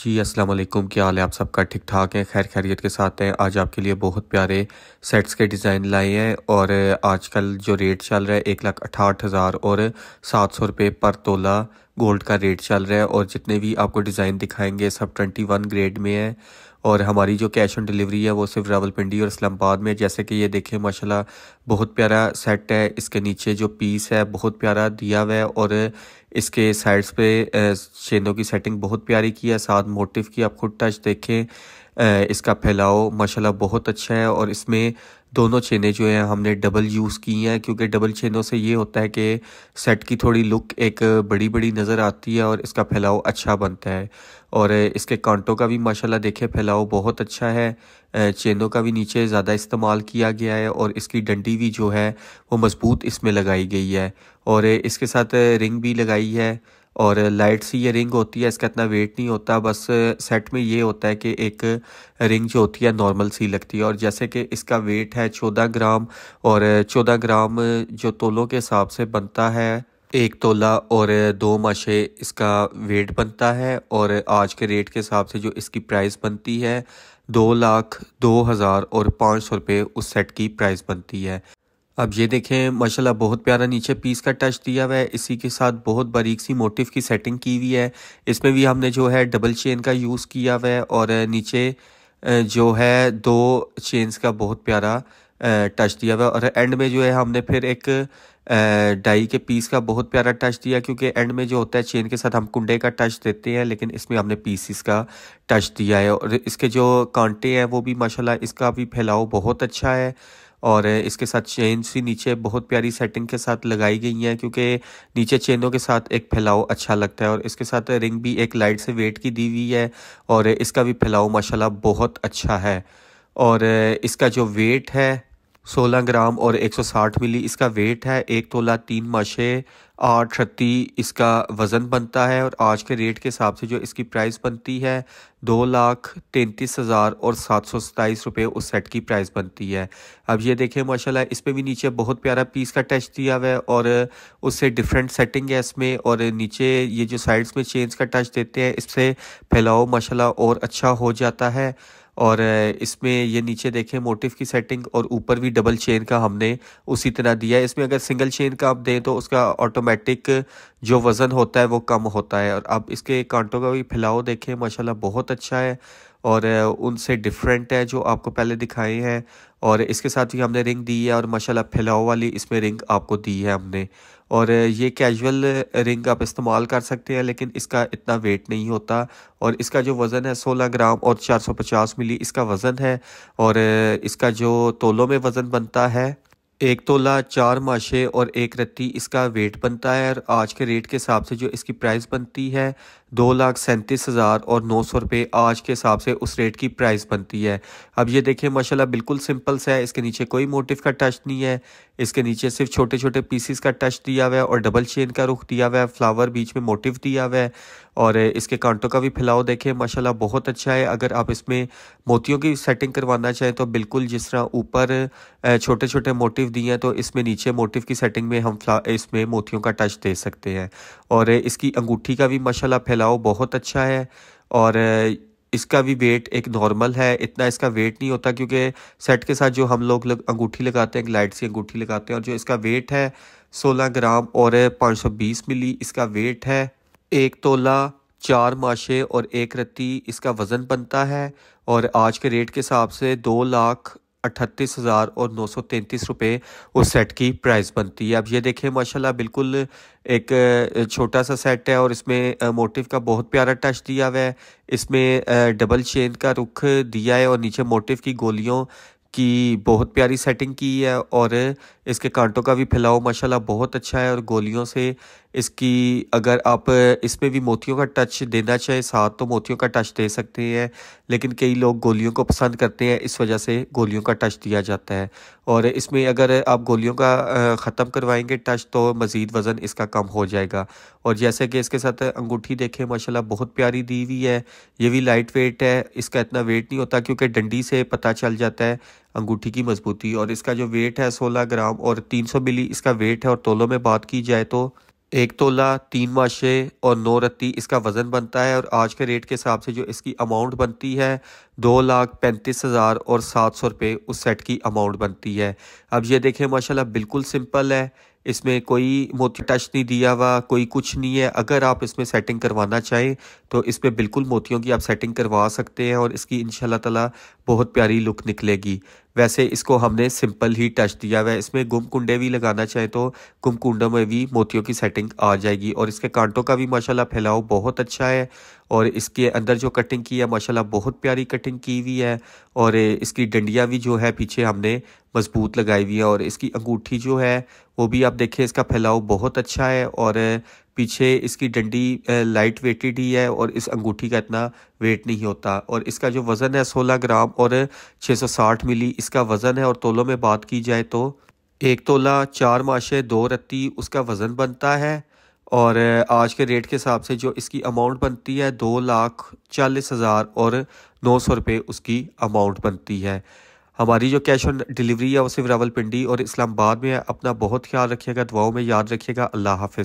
जी अस्सलाम वालेकुम क्या हाल है आप सबका ठीक ठाक है खैर खैरियत के साथ हैं आज आपके लिए बहुत प्यारे सेट्स के डिज़ाइन लाए हैं और आजकल जो रेट चल रहा है एक लाख अठाठ हज़ार और सात सौ रुपये पर तोला गोल्ड का रेट चल रहा है और जितने भी आपको डिज़ाइन दिखाएंगे सब ट्वेंटी वन ग्रेड में है और हमारी जो कैश ऑन डिलीवरी है वो सिर्फ रावलपिंडी और इस्लामाबाद में जैसे कि ये देखें माशाल्लाह बहुत प्यारा सेट है इसके नीचे जो पीस है बहुत प्यारा दिया हुआ है और इसके साइड्स पे चेनों की सेटिंग बहुत प्यारी की है साथ मोटिव की आप खुद टच देखें इसका फैलाओ माशाल्लाह बहुत अच्छा है और इसमें दोनों चेनें जो हैं हमने डबल यूज़ की हैं क्योंकि डबल चेनों से ये होता है कि सेट की थोड़ी लुक एक बड़ी बड़ी नज़र आती है और इसका फैलाओ अच्छा बनता है और इसके कांटों का भी माशाल्लाह देखे फैलाओ बहुत अच्छा है चेनों का भी नीचे ज़्यादा इस्तेमाल किया गया है और इसकी डंडी भी जो है वो मज़बूत इसमें लगाई गई है और इसके साथ रिंग भी लगाई है और लाइट सी ये रिंग होती है इसका इतना वेट नहीं होता बस सेट में ये होता है कि एक रिंग जो होती है नॉर्मल सी लगती है और जैसे कि इसका वेट है चौदह ग्राम और चौदह ग्राम जो तोलों के हिसाब से बनता है एक तोला और दो माशे इसका वेट बनता है और आज के रेट के हिसाब से जो इसकी प्राइस बनती है दो लाख दो हज़ार और पाँच सौ रुपये उस सेट की प्राइस बनती है अब ये देखें माशाल्लाह बहुत प्यारा नीचे पीस का टच दिया हुआ है इसी के साथ बहुत बारीक सी मोटिव की सेटिंग की हुई है इसमें भी हमने जो है डबल चेन का यूज़ किया हुआ है और नीचे जो है दो चेन्स का बहुत प्यारा टच दिया हुआ है और एंड में जो है हमने फिर एक डाई के पीस का बहुत प्यारा टच दिया क्योंकि एंड में जो होता है चेन के साथ हम कुंडे का टच देते हैं लेकिन इसमें हमने पीसीस का टच दिया है और इसके जो कांटे हैं वो भी माशाल्लाह इसका भी फैलाव बहुत अच्छा है और इसके साथ चेन भी नीचे बहुत प्यारी सेटिंग के साथ लगाई गई हैं क्योंकि नीचे चेनों के साथ एक फैलाव अच्छा लगता है और इसके साथ रिंग भी एक लाइट से वेट की दी हुई है और इसका भी फैलाव माशाल्लाह बहुत अच्छा है और इसका जो वेट है 16 ग्राम और 160 मिली इसका वेट है एक तोला तीन माशे आठ छत्ती इसका वज़न बनता है और आज के रेट के हिसाब से जो इसकी प्राइस बनती है दो लाख तैंतीस हज़ार और सात सौ सताईस रुपये उस सेट की प्राइस बनती है अब ये देखें माशाल्लाह इस पर भी नीचे बहुत प्यारा पीस का टच दिया हुआ है और उससे डिफरेंट सेटिंग है इसमें और नीचे ये जो साइड्स में चेंज का टच देते हैं इससे फैलाओ माशाल्लाह और अच्छा हो जाता है और इसमें ये नीचे देखें मोटिव की सेटिंग और ऊपर भी डबल चेन का हमने उसी तरह दिया है इसमें अगर सिंगल चेन का आप दें तो उसका ऑटोमेटिक जो वज़न होता है वो कम होता है और अब इसके कांटों का भी फैलाओ देखें माशाल्लाह बहुत अच्छा है और उनसे डिफरेंट है जो आपको पहले दिखाए हैं और इसके साथ ही हमने रिंग दी है और माशाल्लाह फैलाओ वाली इसमें रिंग आपको दी है हमने और ये कैजुअल रिंग आप इस्तेमाल कर सकते हैं लेकिन इसका इतना वेट नहीं होता और इसका जो वज़न है 16 ग्राम और 450 मिली इसका वज़न है और इसका जो तोलों में वज़न बनता है एक तोला चार माशे और एक रत्ती इसका वेट बनता है और आज के रेट के हिसाब से जो इसकी प्राइस बनती है दो लाख सैंतीस हज़ार और नौ सौ रुपये आज के हिसाब से उस रेट की प्राइस बनती है अब ये देखिए माशाल्लाह बिल्कुल सिंपल सा है इसके नीचे कोई मोटिव का टच नहीं है इसके नीचे सिर्फ छोटे छोटे पीसीस का टच दिया हुआ है और डबल चेन का रुख दिया हुआ है फ्लावर बीच में मोटिव दिया हुआ है और इसके कांटों का भी फैलाव देखें माशाल्लाह बहुत अच्छा है अगर आप इसमें मोतियों की सेटिंग करवाना चाहें तो बिल्कुल जिस तरह ऊपर छोटे छोटे मोटिव दिए हैं तो इसमें नीचे मोटिव की सेटिंग में हम इसमें मोतियों का टच दे सकते हैं और इसकी अंगूठी का भी माशाला फैला फैलाओ बहुत अच्छा है और इसका भी वेट एक नॉर्मल है इतना इसका वेट नहीं होता क्योंकि सेट के साथ जो हम लोग लग, अंगूठी लगाते हैं लाइट सी अंगूठी लगाते हैं और जो इसका वेट है 16 ग्राम और 520 मिली इसका वेट है एक तोला चार माशे और एक रत्ती इसका वज़न बनता है और आज के रेट के हिसाब से दो लाख अट्ठतीस हज़ार और नौ सौ तैंतीस रुपये उस सेट की प्राइस बनती है अब ये देखें माशाल्लाह बिल्कुल एक छोटा सा सेट है और इसमें मोटिव का बहुत प्यारा टच दिया हुआ है इसमें डबल चेन का रुख दिया है और नीचे मोटिव की गोलियों की बहुत प्यारी सेटिंग की है और इसके कांटों का भी फैलाव माशाल्लाह बहुत अच्छा है और गोलियों से इसकी अगर आप इसमें भी मोतियों का टच देना चाहें साथ तो मोतियों का टच दे सकते हैं लेकिन कई लोग गोलियों को पसंद करते हैं इस वजह से गोलियों का टच दिया जाता है और इसमें अगर आप गोलियों का ख़त्म करवाएंगे टच तो मज़ीद वज़न इसका कम हो जाएगा और जैसे कि इसके साथ अंगूठी देखें माशाल्लाह बहुत प्यारी दी हुई है ये भी लाइट वेट है इसका इतना वेट नहीं होता क्योंकि डंडी से पता चल जाता है अंगूठी की मजबूती और इसका जो वेट है सोलह ग्राम और तीन सौ मिली इसका वेट है और तोलों में बात की जाए तो एक तोला तीन माशे और नौ रत्ती इसका वज़न बनता है और आज के रेट के हिसाब से जो इसकी अमाउंट बनती है दो लाख पैंतीस हज़ार और सात सौ रुपये उस सेट की अमाउंट बनती है अब ये देखें माशाल्लाह बिल्कुल सिंपल है इसमें कोई मोती टच नहीं दिया हुआ कोई कुछ नहीं है अगर आप इसमें सेटिंग करवाना चाहें तो इसमें बिल्कुल मोतियों की आप सेटिंग करवा सकते हैं और इसकी इन ताला बहुत प्यारी लुक निकलेगी वैसे इसको हमने सिंपल ही टच दिया हुआ है इसमें गुम कुंडे भी लगाना चाहे तो गुम कुंडों में भी मोतियों की सेटिंग आ जाएगी और इसके कांटों का भी माशाल्लाह फैलाव बहुत अच्छा है और इसके अंदर जो कटिंग की है माशाल्लाह बहुत प्यारी कटिंग की हुई है और इसकी डंडियाँ भी जो है पीछे हमने मज़बूत लगाई हुई है और इसकी अंगूठी जो है वो भी आप देखें इसका फैलाव बहुत अच्छा है और पीछे इसकी डंडी लाइट वेटेड ही है और इस अंगूठी का इतना वेट नहीं होता और इसका जो वज़न है 16 ग्राम और 660 मिली इसका वज़न है और तोलों में बात की जाए तो एक तोला चार माशे दो रत्ती उसका वज़न बनता है और आज के रेट के हिसाब से जो इसकी अमाउंट बनती है दो लाख चालीस हज़ार और नौ सौ रुपये उसकी अमाउंट बनती है हमारी जो कैश ऑन डिलीवरी है वो सिर्फ रावलपिंडी और इस्लामाबाद में है अपना बहुत ख्याल रखिएगा दुआओं में याद रखिएगा अल्लाह हाफ़